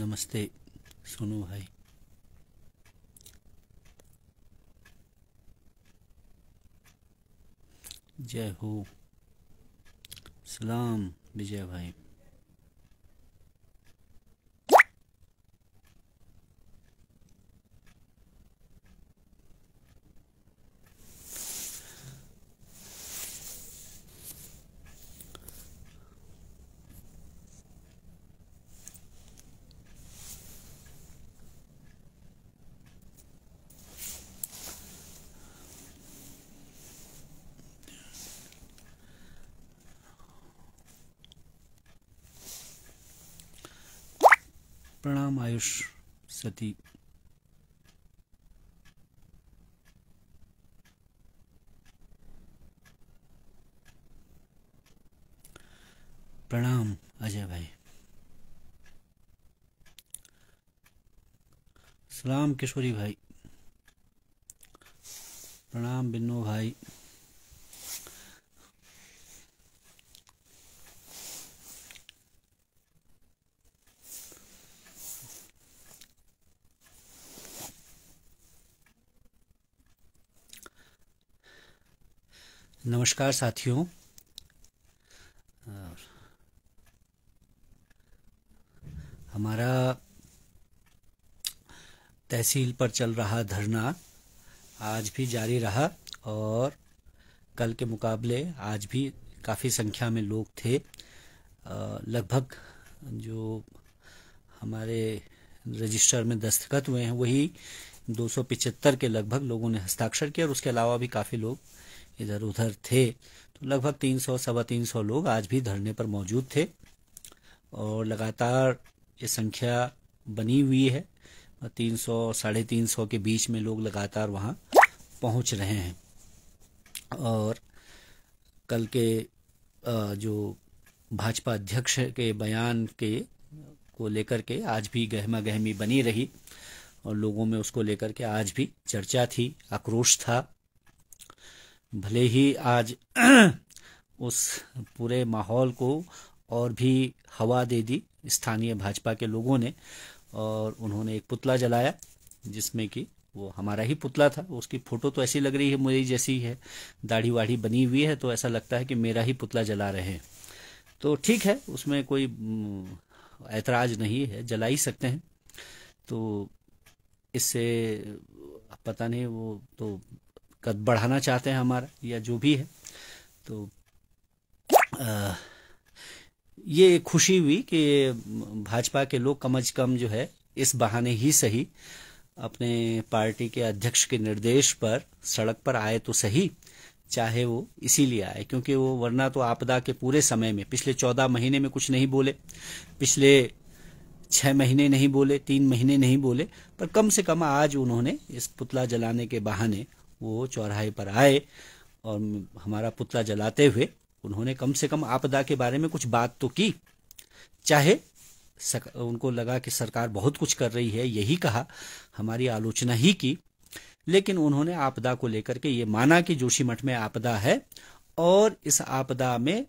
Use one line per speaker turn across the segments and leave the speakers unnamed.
नमस्ते सोनू भाई जय हो सलाम विजय भाई प्रणाम आयुष सती प्रणाम अजय भाई सलाम किशोरी भाई नमस्कार साथियों हमारा तहसील पर चल रहा धरना आज भी जारी रहा और कल के मुकाबले आज भी काफ़ी संख्या में लोग थे लगभग जो हमारे रजिस्टर में दस्तखत हुए हैं वही दो के लगभग लोगों ने हस्ताक्षर किया और उसके अलावा भी काफ़ी लोग इधर उधर थे तो लगभग तीन सौ सवा तीन सौ लोग आज भी धरने पर मौजूद थे और लगातार ये संख्या बनी हुई है तीन सौ साढ़े तीन सौ के बीच में लोग लगातार वहाँ पहुँच रहे हैं और कल के जो भाजपा अध्यक्ष के बयान के को लेकर के आज भी गहमा गहमी बनी रही और लोगों में उसको लेकर के आज भी चर्चा थी आक्रोश था भले ही आज उस पूरे माहौल को और भी हवा दे दी स्थानीय भाजपा के लोगों ने और उन्होंने एक पुतला जलाया जिसमें कि वो हमारा ही पुतला था उसकी फोटो तो ऐसी लग रही है मुझे जैसी है दाढ़ी वाढ़ी बनी हुई है तो ऐसा लगता है कि मेरा ही पुतला जला रहे हैं तो ठीक है उसमें कोई ऐतराज नहीं है जला ही सकते हैं तो इससे पता नहीं वो तो कद बढ़ाना चाहते हैं हमारा या जो भी है तो आ, ये खुशी हुई कि भाजपा के लोग कम अज कम जो है इस बहाने ही सही अपने पार्टी के अध्यक्ष के निर्देश पर सड़क पर आए तो सही चाहे वो इसीलिए आए क्योंकि वो वरना तो आपदा के पूरे समय में पिछले चौदह महीने में कुछ नहीं बोले पिछले छह महीने नहीं बोले तीन महीने नहीं बोले पर कम से कम आज उन्होंने इस पुतला जलाने के बहाने वो चौराहे पर आए और हमारा पुतला जलाते हुए उन्होंने कम से कम आपदा के बारे में कुछ बात तो की चाहे सक, उनको लगा कि सरकार बहुत कुछ कर रही है यही कहा हमारी आलोचना ही की लेकिन उन्होंने आपदा को लेकर के ये माना कि जोशीमठ में आपदा है और इस आपदा में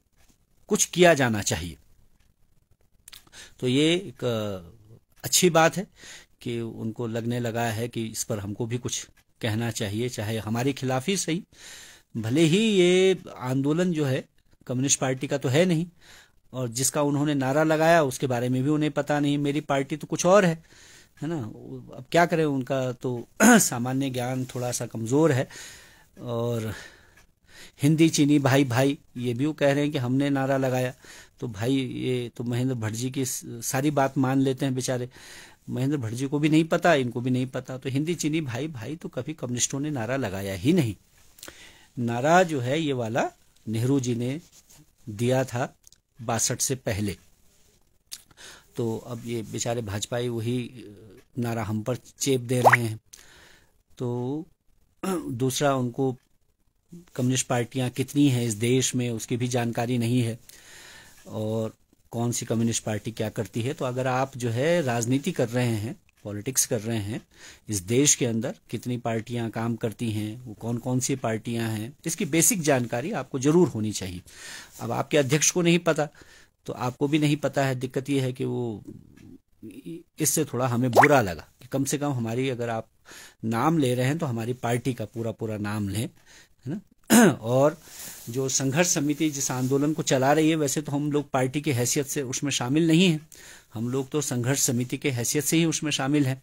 कुछ किया जाना चाहिए तो ये एक अच्छी बात है कि उनको लगने लगा है कि इस पर हमको भी कुछ कहना चाहिए चाहे हमारे खिलाफ ही सही भले ही ये आंदोलन जो है कम्युनिस्ट पार्टी का तो है नहीं और जिसका उन्होंने नारा लगाया उसके बारे में भी उन्हें पता नहीं मेरी पार्टी तो कुछ और है है ना अब क्या करें उनका तो सामान्य ज्ञान थोड़ा सा कमजोर है और हिंदी चीनी भाई भाई ये भी वो कह रहे हैं कि हमने नारा लगाया तो भाई ये तो महेंद्र भट्ट जी की सारी बात मान लेते हैं बेचारे महेंद्र भट्ट जी को भी नहीं पता इनको भी नहीं पता तो हिंदी चीनी भाई भाई तो कभी कम्युनिस्टों ने नारा लगाया ही नहीं नारा जो है ये वाला नेहरू जी ने दिया था बासठ से पहले तो अब ये बेचारे भाजपाई वही नारा हम पर चेप दे रहे हैं तो दूसरा उनको कम्युनिस्ट पार्टियां कितनी हैं इस देश में उसकी भी जानकारी नहीं है और कौन सी कम्युनिस्ट पार्टी क्या करती है तो अगर आप जो है राजनीति कर रहे हैं पॉलिटिक्स कर रहे हैं इस देश के अंदर कितनी पार्टियां काम करती हैं वो कौन कौन सी पार्टियां हैं इसकी बेसिक जानकारी आपको जरूर होनी चाहिए अब आपके अध्यक्ष को नहीं पता तो आपको भी नहीं पता है दिक्कत ये है कि वो इससे थोड़ा हमें बुरा लगा कि कम से कम हमारी अगर आप नाम ले रहे हैं तो हमारी पार्टी का पूरा पूरा नाम लें और जो संघर्ष समिति जिस आंदोलन को चला रही है वैसे तो हम लोग पार्टी की हैसियत से उसमें शामिल नहीं है हम लोग तो संघर्ष समिति के हैसियत से ही उसमें शामिल हैं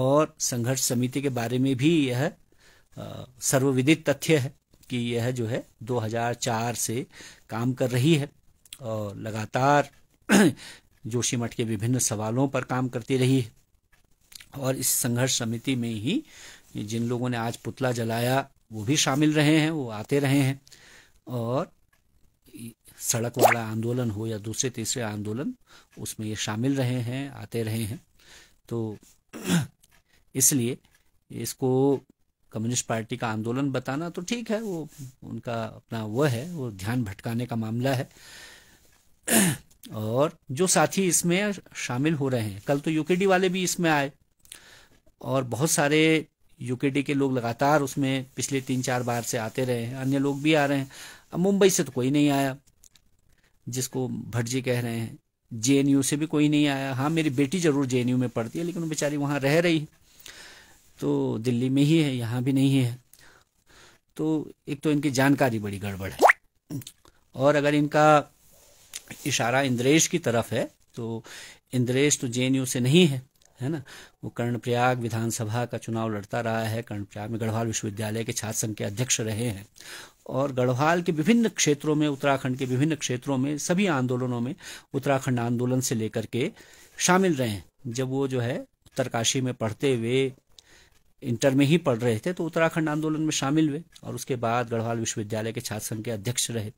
और संघर्ष समिति के बारे में भी यह सर्वविदित तथ्य है कि यह जो है 2004 से काम कर रही है और लगातार जोशीमठ के विभिन्न सवालों पर काम करती रही है और इस संघर्ष समिति में ही जिन लोगों ने आज पुतला जलाया वो भी शामिल रहे हैं वो आते रहे हैं और सड़क वाला आंदोलन हो या दूसरे तीसरे आंदोलन उसमें ये शामिल रहे हैं आते रहे हैं तो इसलिए इसको कम्युनिस्ट पार्टी का आंदोलन बताना तो ठीक है वो उनका अपना वह है वो ध्यान भटकाने का मामला है और जो साथी इसमें शामिल हो रहे हैं कल तो यूकेडी वाले भी इसमें आए और बहुत सारे यूकेडी के लोग लगातार उसमें पिछले तीन चार बार से आते रहे हैं अन्य लोग भी आ रहे हैं अब मुंबई से तो कोई नहीं आया जिसको भट्ट जी कह रहे हैं जे से भी कोई नहीं आया हाँ मेरी बेटी जरूर जे में पढ़ती है लेकिन वो बेचारी वहाँ रह रही तो दिल्ली में ही है यहाँ भी नहीं है तो एक तो इनकी जानकारी बड़ी गड़बड़ है और अगर इनका इशारा इंद्रेश की तरफ है तो इंद्रेश तो जे से नहीं है है ना वो कर्णप्रयाग विधानसभा का चुनाव लड़ता रहा है कर्णप्रयाग में गढ़वाल विश्वविद्यालय के छात्र संघ के अध्यक्ष रहे हैं और गढ़वाल के विभिन्न क्षेत्रों में उत्तराखंड के विभिन्न क्षेत्रों में सभी आंदोलनों में उत्तराखंड आंदोलन से लेकर के शामिल रहे हैं जब वो जो है उत्तरकाशी में पढ़ते हुए इंटर में ही पढ़ रहे थे तो उत्तराखंड आंदोलन में शामिल हुए और उसके बाद गढ़वाल विश्वविद्यालय के छात्र संघ के अध्यक्ष रहे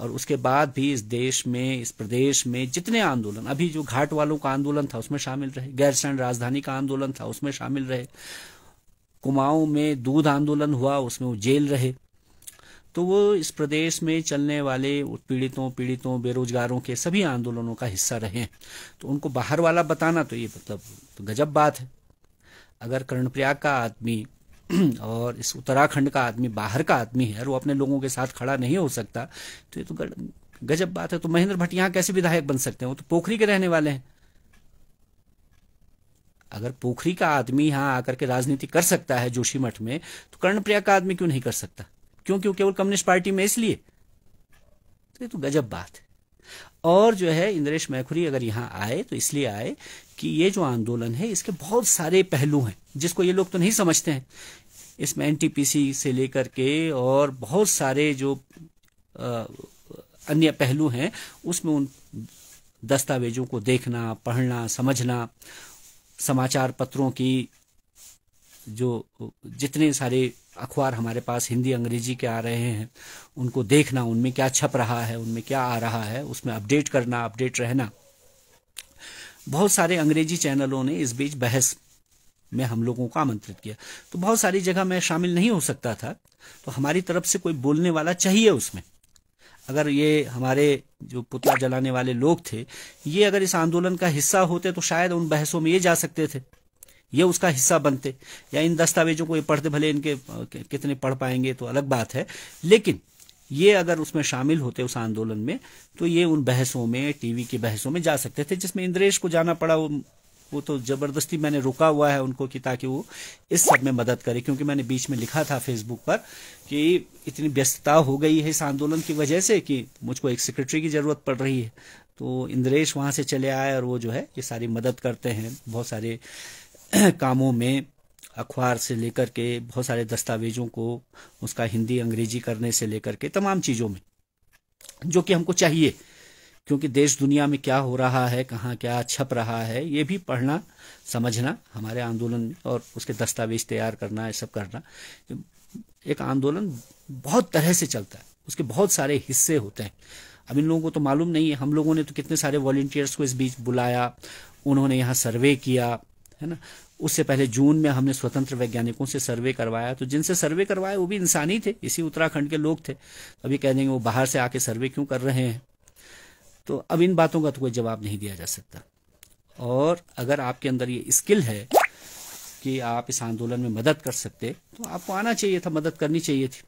और उसके बाद भी इस देश में इस प्रदेश में जितने आंदोलन अभी जो घाट वालों का आंदोलन था उसमें शामिल रहे गैरसैंड राजधानी का आंदोलन था उसमें शामिल रहे कुमाऊं में दूध आंदोलन हुआ उसमें वो जेल रहे तो वो इस प्रदेश में चलने वाले पीड़ितों पीड़ितों बेरोजगारों के सभी आंदोलनों का हिस्सा रहे हैं तो उनको बाहर वाला बताना तो ये मतलब तो गजब बात है अगर कर्णप्रयाग का आदमी और इस उत्तराखंड का आदमी बाहर का आदमी है और वो अपने लोगों के साथ खड़ा नहीं हो सकता तो ये तो गजब बात है तो महेंद्र भट्ट यहां कैसे विधायक बन सकते हैं वो तो पोखरी के रहने वाले हैं अगर पोखरी का आदमी यहां आकर के राजनीति कर सकता है जोशी मठ में तो कर्णप्रिया का आदमी क्यों नहीं कर सकता क्यों क्यों केवल कम्युनिस्ट पार्टी में इसलिए तो ये तो गजब बात है और जो है इंद्रेश मैखुरी अगर यहाँ आए तो इसलिए आए कि ये जो आंदोलन है इसके बहुत सारे पहलू हैं जिसको ये लोग तो नहीं समझते हैं इसमें एनटीपीसी से लेकर के और बहुत सारे जो अन्य पहलू हैं उसमें उन दस्तावेजों को देखना पढ़ना समझना समाचार पत्रों की जो जितने सारे अखबार हमारे पास हिंदी अंग्रेजी के आ रहे हैं उनको देखना उनमें क्या छप रहा है उनमें क्या आ रहा है उसमें अपडेट करना अपडेट रहना बहुत सारे अंग्रेजी चैनलों ने इस बीच बहस में हम लोगों को आमंत्रित किया तो बहुत सारी जगह मैं शामिल नहीं हो सकता था तो हमारी तरफ से कोई बोलने वाला चाहिए उसमें अगर ये हमारे जो पुतला जलाने वाले लोग थे ये अगर इस आंदोलन का हिस्सा होते तो शायद उन बहसों में ये जा सकते थे ये उसका हिस्सा बनते या इन दस्तावेजों को ये पढ़ते भले इनके कितने पढ़ पाएंगे तो अलग बात है लेकिन ये अगर उसमें शामिल होते उस आंदोलन में तो ये उन बहसों में टीवी की बहसों में जा सकते थे जिसमें इंद्रेश को जाना पड़ा वो तो जबरदस्ती मैंने रुका हुआ है उनको कि ताकि वो इस सब में मदद करे क्योंकि मैंने बीच में लिखा था फेसबुक पर कि इतनी व्यस्तता हो गई है इस आंदोलन की वजह से कि मुझको एक सेक्रेटरी की जरूरत पड़ रही है तो इंद्रेश वहां से चले आए और वो जो है ये सारी मदद करते हैं बहुत सारे कामों में अखबार से लेकर के बहुत सारे दस्तावेजों को उसका हिंदी अंग्रेजी करने से लेकर के तमाम चीज़ों में जो कि हमको चाहिए क्योंकि देश दुनिया में क्या हो रहा है कहाँ क्या छप रहा है ये भी पढ़ना समझना हमारे आंदोलन और उसके दस्तावेज तैयार करना ये सब करना एक आंदोलन बहुत तरह से चलता है उसके बहुत सारे हिस्से होते हैं अब इन लोगों को तो मालूम नहीं है हम लोगों ने तो कितने सारे वॉल्टियर्स को इस बीच बुलाया उन्होंने यहाँ सर्वे किया है ना उससे पहले जून में हमने स्वतंत्र वैज्ञानिकों से सर्वे करवाया तो जिनसे सर्वे करवाया वो भी इंसानी थे इसी उत्तराखंड के लोग थे अभी कह देंगे वो बाहर से आके सर्वे क्यों कर रहे हैं तो अब इन बातों का तो कोई जवाब नहीं दिया जा सकता और अगर आपके अंदर ये स्किल है कि आप इस आंदोलन में मदद कर सकते तो आपको आना चाहिए था मदद करनी चाहिए थी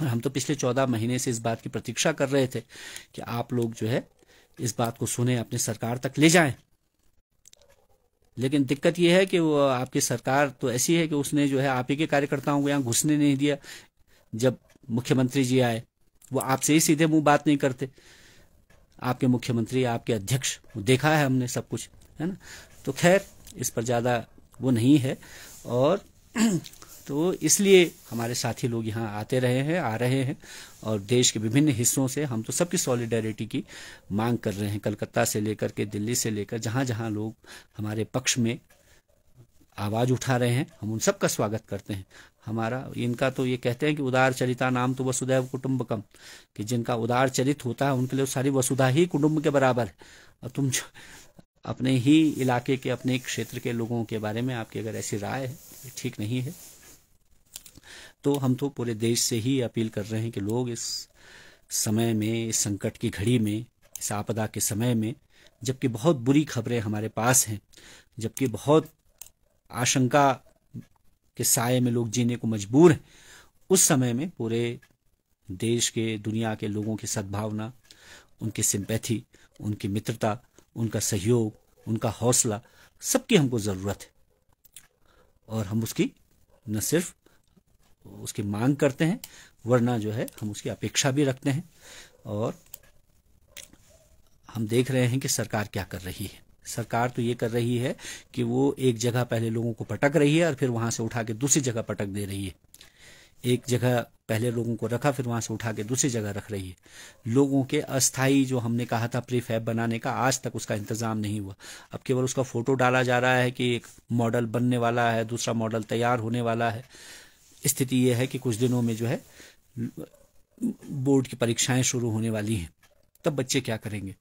और हम तो पिछले चौदह महीने से इस बात की प्रतीक्षा कर रहे थे कि आप लोग जो है इस बात को सुने अपने सरकार तक ले जाएं लेकिन दिक्कत यह है कि वो आपकी सरकार तो ऐसी है कि उसने जो है आप ही के कार्यकर्ताओं को यहाँ घुसने नहीं दिया जब मुख्यमंत्री जी आए वो आपसे ही सीधे मुंह बात नहीं करते आपके मुख्यमंत्री आपके अध्यक्ष देखा है हमने सब कुछ है ना तो खैर इस पर ज़्यादा वो नहीं है और तो इसलिए हमारे साथी लोग यहाँ आते रहे हैं आ रहे हैं और देश के विभिन्न हिस्सों से हम तो सबकी सॉलिडेरिटी की मांग कर रहे हैं कलकत्ता से लेकर के दिल्ली से लेकर जहाँ जहाँ लोग हमारे पक्ष में आवाज़ उठा रहे हैं हम उन सबका स्वागत करते हैं हमारा इनका तो ये कहते हैं कि उदार चरिता नाम तो कुटुम्ब कुटुम्बकम कि जिनका उदार चरित होता है उनके लिए सारी वसुधा ही कुटुम्ब के बराबर है और तुम अपने ही इलाके के अपने क्षेत्र के लोगों के बारे में आपकी अगर ऐसी राय है ठीक नहीं है तो हम तो पूरे देश से ही अपील कर रहे हैं कि लोग इस समय में इस संकट की घड़ी में इस आपदा के समय में जबकि बहुत बुरी खबरें हमारे पास हैं जबकि बहुत आशंका के साय में लोग जीने को मजबूर हैं उस समय में पूरे देश के दुनिया के लोगों की सद्भावना उनकी सिंपैथी उनकी मित्रता उनका सहयोग उनका हौसला सबकी हमको ज़रूरत है और हम उसकी न सिर्फ उसकी मांग करते हैं वरना जो है हम उसकी अपेक्षा भी रखते हैं और हम देख रहे हैं कि सरकार क्या कर रही है सरकार तो ये कर रही है कि वो एक जगह पहले लोगों को पटक रही है और फिर वहां से उठा के दूसरी जगह पटक दे रही है एक जगह पहले लोगों को रखा फिर वहां से उठा के दूसरी जगह रख रही है लोगों के अस्थाई जो हमने कहा था प्रीफैब बनाने का आज तक उसका इंतजाम नहीं हुआ अब केवल उसका फोटो डाला जा रहा है कि एक मॉडल बनने वाला है दूसरा मॉडल तैयार होने वाला है स्थिति यह है कि कुछ दिनों में जो है बोर्ड की परीक्षाएं शुरू होने वाली हैं तब बच्चे क्या करेंगे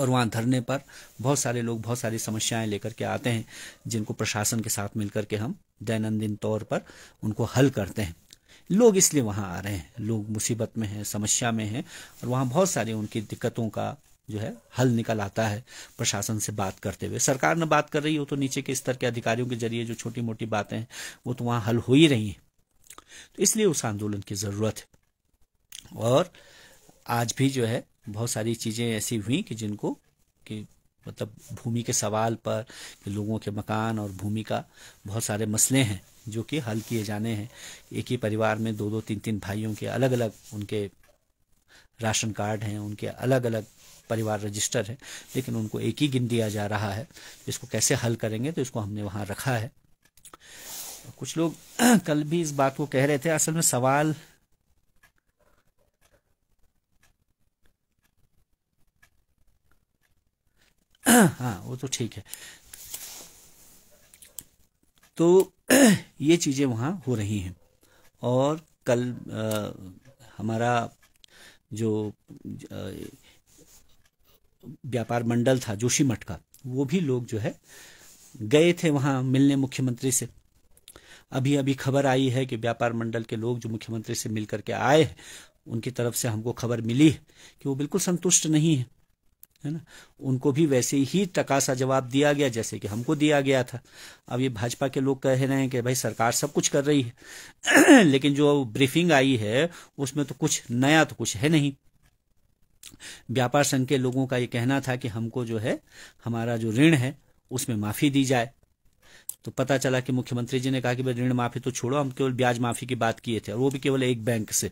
और वहाँ धरने पर बहुत सारे लोग बहुत सारी समस्याएं लेकर के आते हैं जिनको प्रशासन के साथ मिलकर के हम दैनंदिन तौर पर उनको हल करते हैं लोग इसलिए वहाँ आ रहे हैं लोग मुसीबत में हैं समस्या में हैं और वहाँ बहुत सारी उनकी दिक्कतों का जो है हल निकल आता है प्रशासन से बात करते हुए सरकार न बात कर रही हो तो नीचे के स्तर के अधिकारियों के जरिए जो छोटी मोटी बातें हैं वो तो वहाँ हल हो ही रही हैं तो इसलिए उस आंदोलन की ज़रूरत है और आज भी जो है बहुत सारी चीज़ें ऐसी हुई कि जिनको कि मतलब भूमि के सवाल पर कि लोगों के मकान और भूमि का बहुत सारे मसले हैं जो कि हल किए जाने हैं एक ही परिवार में दो दो तीन तीन भाइयों के अलग अलग उनके राशन कार्ड हैं उनके अलग अलग परिवार रजिस्टर है लेकिन उनको एक ही गिन दिया जा रहा है इसको कैसे हल करेंगे तो इसको हमने वहाँ रखा है कुछ लोग कल भी इस बात को कह रहे थे असल में सवाल हाँ वो तो ठीक है तो ये चीज़ें वहां हो रही हैं और कल आ, हमारा जो आ, व्यापार मंडल था जोशी मठ का वो भी लोग जो है गए थे वहां मिलने मुख्यमंत्री से अभी अभी खबर आई है कि व्यापार मंडल के लोग जो मुख्यमंत्री से मिलकर के आए हैं उनकी तरफ से हमको खबर मिली कि वो बिल्कुल संतुष्ट नहीं है है ना उनको भी वैसे ही टकासा जवाब दिया गया जैसे कि हमको दिया गया था अब ये भाजपा के लोग कह रहे हैं कि भाई सरकार सब कुछ कर रही है लेकिन जो ब्रीफिंग आई है उसमें तो कुछ नया तो कुछ है नहीं व्यापार संघ के लोगों का ये कहना था कि हमको जो है हमारा जो ऋण है उसमें माफी दी जाए तो पता चला कि मुख्यमंत्री जी ने कहा कि भाई ऋण माफी तो छोड़ो हम केवल ब्याज माफी की बात किए थे और वो भी केवल एक बैंक से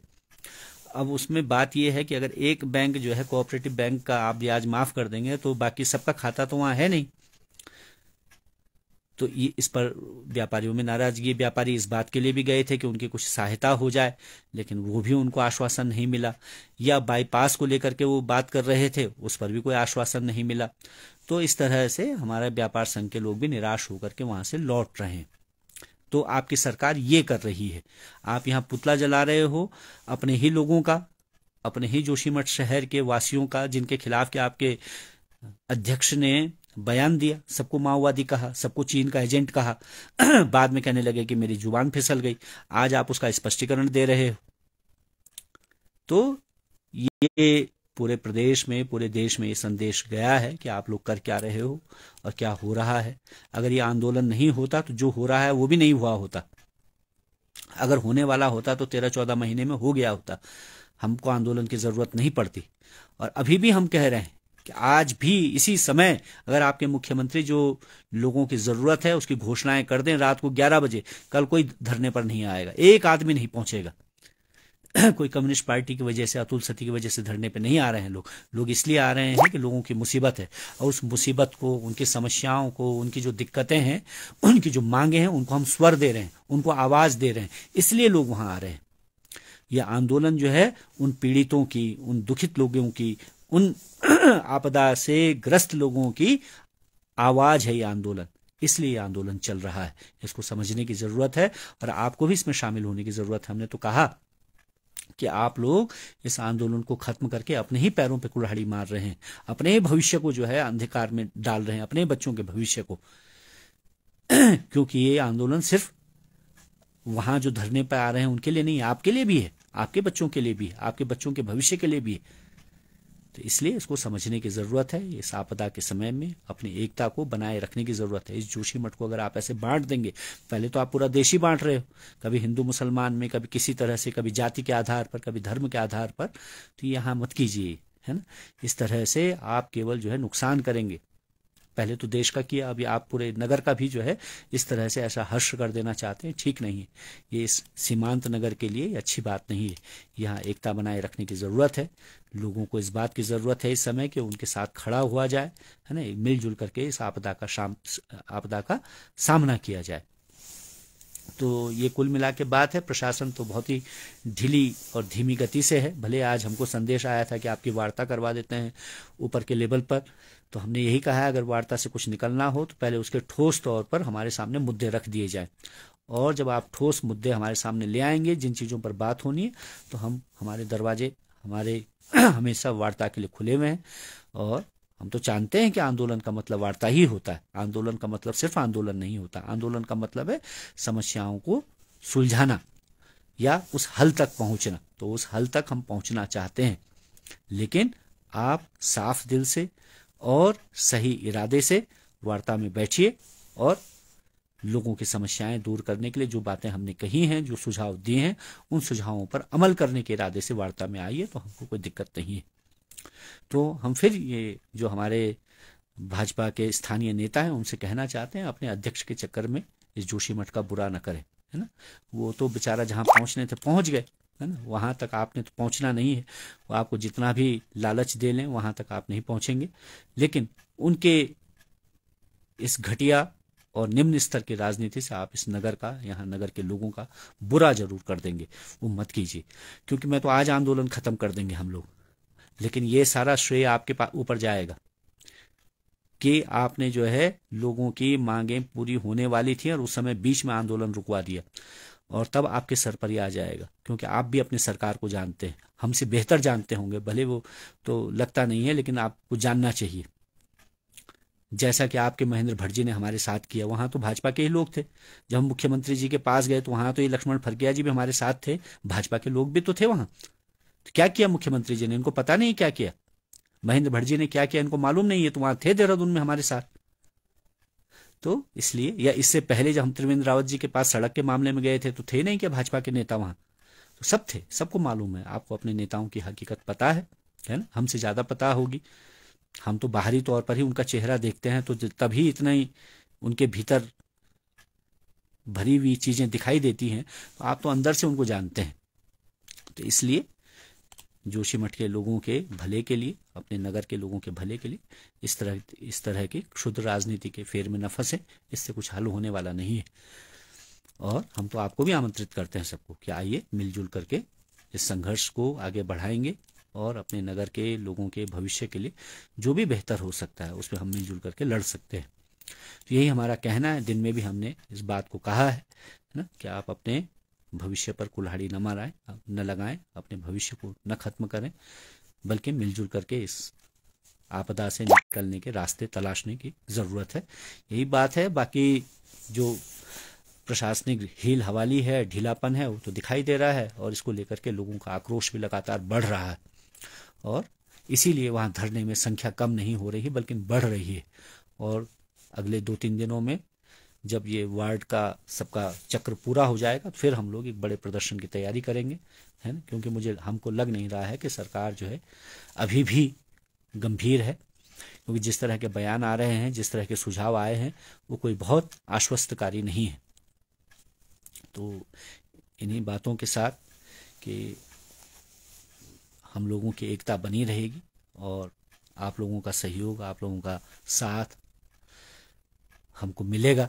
अब उसमें बात यह है कि अगर एक बैंक जो है कोऑपरेटिव बैंक का आप ब्याज माफ कर देंगे तो बाकी सबका खाता तो वहां है नहीं तो ये इस पर व्यापारियों में नाराजगी व्यापारी इस बात के लिए भी गए थे कि उनकी कुछ सहायता हो जाए लेकिन वो भी उनको आश्वासन नहीं मिला या बाईपास को लेकर के वो बात कर रहे थे उस पर भी कोई आश्वासन नहीं मिला तो इस तरह से हमारे व्यापार संघ के लोग भी निराश होकर के वहां से लौट रहे हैं तो आपकी सरकार ये कर रही है आप यहाँ पुतला जला रहे हो अपने ही लोगों का अपने ही जोशीमठ शहर के वासियों का जिनके खिलाफ के आपके अध्यक्ष ने बयान दिया सबको माओवादी कहा सबको चीन का एजेंट कहा बाद में कहने लगे कि मेरी जुबान फिसल गई आज आप उसका स्पष्टीकरण दे रहे हो तो ये पूरे प्रदेश में पूरे देश में ये संदेश गया है कि आप लोग कर क्या रहे हो और क्या हो रहा है अगर ये आंदोलन नहीं होता तो जो हो रहा है वो भी नहीं हुआ होता अगर होने वाला होता तो तेरह चौदह महीने में हो गया होता हमको आंदोलन की जरूरत नहीं पड़ती और अभी भी हम कह रहे हैं आज भी इसी समय अगर आपके मुख्यमंत्री जो लोगों की जरूरत है उसकी घोषणाएं कर दें रात को 11 बजे कल कोई धरने पर नहीं आएगा एक आदमी नहीं पहुंचेगा कोई कम्युनिस्ट पार्टी की वजह से अतुल सती की वजह से धरने पर नहीं आ रहे हैं लोग लोग इसलिए आ रहे हैं कि लोगों की मुसीबत है और उस मुसीबत को उनकी समस्याओं को उनकी जो दिक्कतें हैं उनकी जो मांगे हैं उनको हम स्वर दे रहे हैं उनको आवाज दे रहे हैं इसलिए लोग वहां आ रहे हैं यह आंदोलन जो है उन पीड़ितों की उन दुखित लोगों की उन आपदा से ग्रस्त लोगों की आवाज है ये आंदोलन इसलिए आंदोलन चल रहा है इसको समझने की जरूरत है और आपको भी इसमें शामिल होने की जरूरत है हमने तो कहा कि आप लोग इस आंदोलन को खत्म करके अपने ही पैरों पे कुल्हाड़ी मार रहे हैं अपने भविष्य को जो है अंधकार में डाल रहे हैं अपने बच्चों के भविष्य को क्योंकि ये आंदोलन सिर्फ वहां जो धरने पर आ रहे हैं उनके लिए नहीं आपके लिए भी है आपके बच्चों के लिए भी आपके बच्चों के भविष्य के लिए भी है तो इसलिए इसको समझने की जरूरत है इस आपदा के समय में अपनी एकता को बनाए रखने की जरूरत है इस जोशी मठ को अगर आप ऐसे बांट देंगे पहले तो आप पूरा देश ही बांट रहे हो कभी हिंदू मुसलमान में कभी किसी तरह से कभी जाति के आधार पर कभी धर्म के आधार पर तो यहाँ मत कीजिए है ना इस तरह से आप केवल जो है नुकसान करेंगे पहले तो देश का किया अभी आप पूरे नगर का भी जो है इस तरह से ऐसा हर्ष कर देना चाहते हैं ठीक नहीं है ये इस सीमांत नगर के लिए अच्छी बात नहीं है यहाँ एकता बनाए रखने की ज़रूरत है लोगों को इस बात की ज़रूरत है इस समय कि उनके साथ खड़ा हुआ जाए है ना मिलजुल करके इस आपदा का शाम आपदा का सामना किया जाए तो ये कुल मिला के बात है प्रशासन तो बहुत ही ढीली और धीमी गति से है भले आज हमको संदेश आया था कि आपकी वार्ता करवा देते हैं ऊपर के लेवल पर तो हमने यही कहा है अगर वार्ता से कुछ निकलना हो तो पहले उसके ठोस तौर पर हमारे सामने मुद्दे रख दिए जाए और जब आप ठोस मुद्दे हमारे सामने ले आएंगे जिन चीज़ों पर बात होनी है तो हम हमारे दरवाजे हमारे हमेशा वार्ता के लिए खुले हुए हैं और हम तो जानते हैं कि आंदोलन का मतलब वार्ता ही होता है आंदोलन का मतलब सिर्फ आंदोलन नहीं होता आंदोलन का मतलब है समस्याओं को सुलझाना या उस हल तक पहुंचना तो उस हल तक हम पहुंचना चाहते हैं लेकिन आप साफ दिल से और सही इरादे से वार्ता में बैठिए और लोगों की समस्याएं दूर करने के लिए जो बातें हमने कही हैं जो सुझाव दिए हैं उन सुझावों पर अमल करने के इरादे से वार्ता में आइए तो हमको कोई दिक्कत नहीं है तो हम फिर ये जो हमारे भाजपा के स्थानीय नेता हैं उनसे कहना चाहते हैं अपने अध्यक्ष के चक्कर में इस जोशी मठ का बुरा न करें है ना वो तो बेचारा जहां पहुँचने थे पहुँच गए है ना वहाँ तक आपने तो पहुँचना नहीं है वो आपको जितना भी लालच दे लें वहाँ तक आप नहीं पहुँचेंगे लेकिन उनके इस घटिया और निम्न स्तर की राजनीति से आप इस नगर का यहाँ नगर के लोगों का बुरा जरूर कर देंगे वो मत कीजिए क्योंकि मैं तो आज आंदोलन खत्म कर देंगे हम लोग लेकिन ये सारा श्रेय आपके पास ऊपर जाएगा कि आपने जो है लोगों की मांगे पूरी होने वाली थी और उस समय बीच में आंदोलन रुकवा दिया और तब आपके सर पर ही आ जाएगा क्योंकि आप भी अपने सरकार को जानते हैं हमसे बेहतर जानते होंगे भले वो तो लगता नहीं है लेकिन आपको जानना चाहिए जैसा कि आपके महेंद्र भट्ट जी ने हमारे साथ किया वहां तो भाजपा के ही लोग थे जब हम मुख्यमंत्री जी के पास गए तो वहां तो ये लक्ष्मण फरकिया जी भी हमारे साथ थे भाजपा के लोग भी तो थे वहां तो क्या किया मुख्यमंत्री जी ने इनको पता नहीं क्या किया महेंद्र भट्ट जी ने क्या किया इनको मालूम नहीं है तो वहां थे देहरादून में हमारे साथ तो इसलिए या इससे पहले जब हम त्रिवेंद्र रावत जी के पास सड़क के मामले में गए थे तो थे नहीं क्या भाजपा के नेता वहां तो सब थे सबको मालूम है आपको अपने नेताओं की हकीकत पता है है ना हमसे ज्यादा पता होगी हम तो बाहरी तौर पर ही उनका चेहरा देखते हैं तो तभी इतना ही उनके भीतर भरी हुई चीजें दिखाई देती हैं तो आप तो अंदर से उनको जानते हैं तो इसलिए जोशीमठ के लोगों के भले के लिए अपने नगर के लोगों के भले के लिए इस तरह इस तरह की क्षुद्र राजनीति के फेर में न फंसे इससे कुछ हल होने वाला नहीं है और हम तो आपको भी आमंत्रित करते हैं सबको कि आइए मिलजुल करके इस संघर्ष को आगे बढ़ाएंगे और अपने नगर के लोगों के भविष्य के लिए जो भी बेहतर हो सकता है उस पर हम मिलजुल करके लड़ सकते हैं तो यही हमारा कहना है दिन में भी हमने इस बात को कहा है ना कि आप अपने भविष्य पर कुल्हाड़ी न माराएं न लगाएं अपने भविष्य को न खत्म करें बल्कि मिलजुल करके इस आपदा से निकलने के रास्ते तलाशने की ज़रूरत है यही बात है बाकी जो प्रशासनिक हील हवाली है ढीलापन है वो तो दिखाई दे रहा है और इसको लेकर के लोगों का आक्रोश भी लगातार बढ़ रहा है और इसीलिए वहाँ धरने में संख्या कम नहीं हो रही बल्कि बढ़ रही है और अगले दो तीन दिनों में जब ये वार्ड का सबका चक्र पूरा हो जाएगा फिर हम लोग एक बड़े प्रदर्शन की तैयारी करेंगे है ना क्योंकि मुझे हमको लग नहीं रहा है कि सरकार जो है अभी भी गंभीर है क्योंकि जिस तरह के बयान आ रहे हैं जिस तरह के सुझाव आए हैं वो कोई बहुत आश्वस्तकारी नहीं है तो इन्हीं बातों के साथ कि हम लोगों की एकता बनी रहेगी और आप लोगों का सहयोग आप लोगों का साथ हमको मिलेगा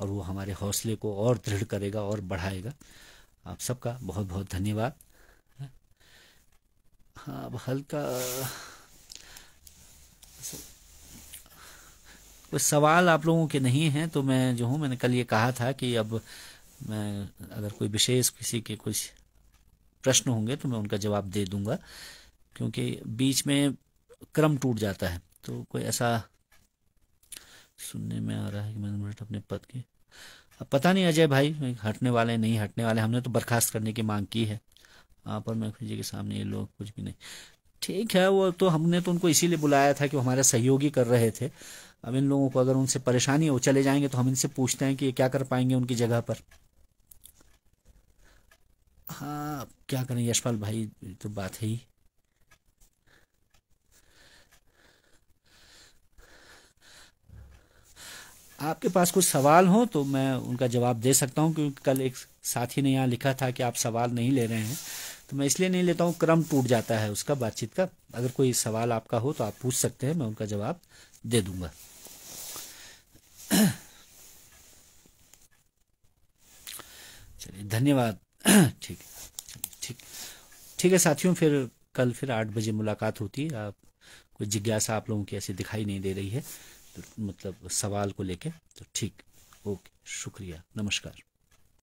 और वो हमारे हौसले को और दृढ़ करेगा और बढ़ाएगा आप सबका बहुत बहुत धन्यवाद हाँ अब हल्का कुछ सवाल आप लोगों के नहीं हैं तो मैं जो हूँ मैंने कल ये कहा था कि अब मैं अगर कोई विशेष किसी के कुछ प्रश्न होंगे तो मैं उनका जवाब दे दूंगा क्योंकि बीच में क्रम टूट जाता है तो कोई ऐसा सुनने में आ रहा है कि मैंने अपने पद के अब पता नहीं अजय भाई हटने वाले नहीं हटने वाले हमने तो बर्खास्त करने की मांग की है आप और मैं जी के सामने ये लोग कुछ भी नहीं ठीक है वो तो हमने तो उनको इसीलिए बुलाया था कि वो हमारे सहयोगी कर रहे थे अब इन लोगों को अगर उनसे परेशानी हो चले जाएंगे तो हम इनसे पूछते हैं कि ये क्या कर पाएंगे उनकी जगह पर हाँ क्या करें यशपाल भाई तो बात है ही आपके पास कुछ सवाल हो तो मैं उनका जवाब दे सकता हूँ क्योंकि कल एक साथी ने यहाँ लिखा था कि आप सवाल नहीं ले रहे हैं तो मैं इसलिए नहीं लेता हूँ क्रम टूट जाता है उसका बातचीत का अगर कोई सवाल आपका हो तो आप पूछ सकते हैं मैं उनका जवाब दे दूंगा चलिए धन्यवाद ठीक ठीक ठीक है साथियों फिर कल फिर आठ बजे मुलाकात होती है आप कोई जिज्ञासा आप लोगों की ऐसी दिखाई नहीं दे रही है तो मतलब सवाल को लेके तो ठीक ओके शुक्रिया नमस्कार